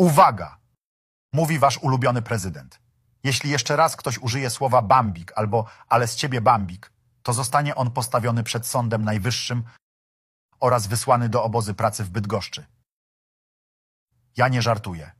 Uwaga! Mówi wasz ulubiony prezydent. Jeśli jeszcze raz ktoś użyje słowa bambik albo ale z ciebie bambik, to zostanie on postawiony przed Sądem Najwyższym oraz wysłany do obozy pracy w Bydgoszczy. Ja nie żartuję.